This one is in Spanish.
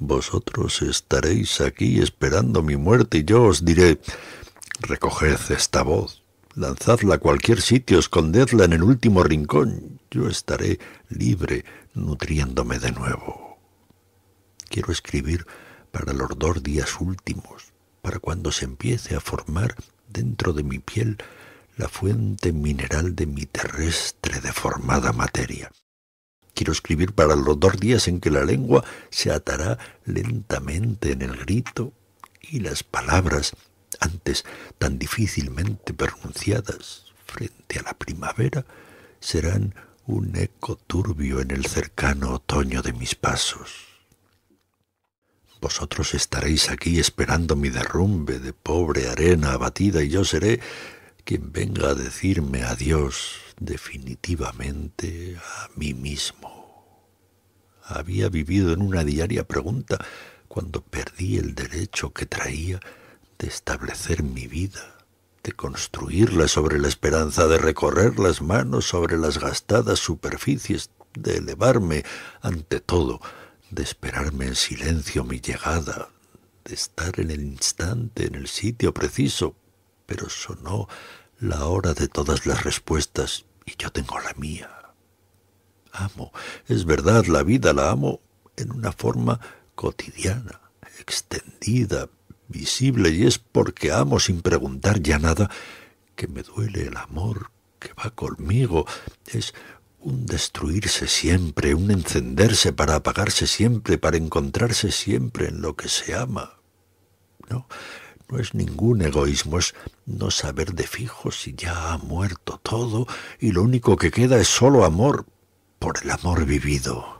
Vosotros estaréis aquí esperando mi muerte y yo os diré, recoged esta voz, lanzadla a cualquier sitio, escondedla en el último rincón, yo estaré libre, nutriéndome de nuevo. Quiero escribir para los dos días últimos, para cuando se empiece a formar dentro de mi piel la fuente mineral de mi terrestre deformada materia. Quiero escribir para los dos días en que la lengua se atará lentamente en el grito y las palabras, antes tan difícilmente pronunciadas, frente a la primavera, serán un eco turbio en el cercano otoño de mis pasos. Vosotros estaréis aquí esperando mi derrumbe de pobre arena abatida y yo seré quien venga a decirme adiós definitivamente a mí mismo había vivido en una diaria pregunta cuando perdí el derecho que traía de establecer mi vida, de construirla sobre la esperanza de recorrer las manos sobre las gastadas superficies, de elevarme ante todo, de esperarme en silencio mi llegada, de estar en el instante, en el sitio preciso, pero sonó la hora de todas las respuestas y yo tengo la mía amo. Es verdad, la vida la amo en una forma cotidiana, extendida, visible, y es porque amo sin preguntar ya nada que me duele el amor que va conmigo. Es un destruirse siempre, un encenderse para apagarse siempre, para encontrarse siempre en lo que se ama. No, no es ningún egoísmo, es no saber de fijo si ya ha muerto todo y lo único que queda es solo amor, por el amor vivido.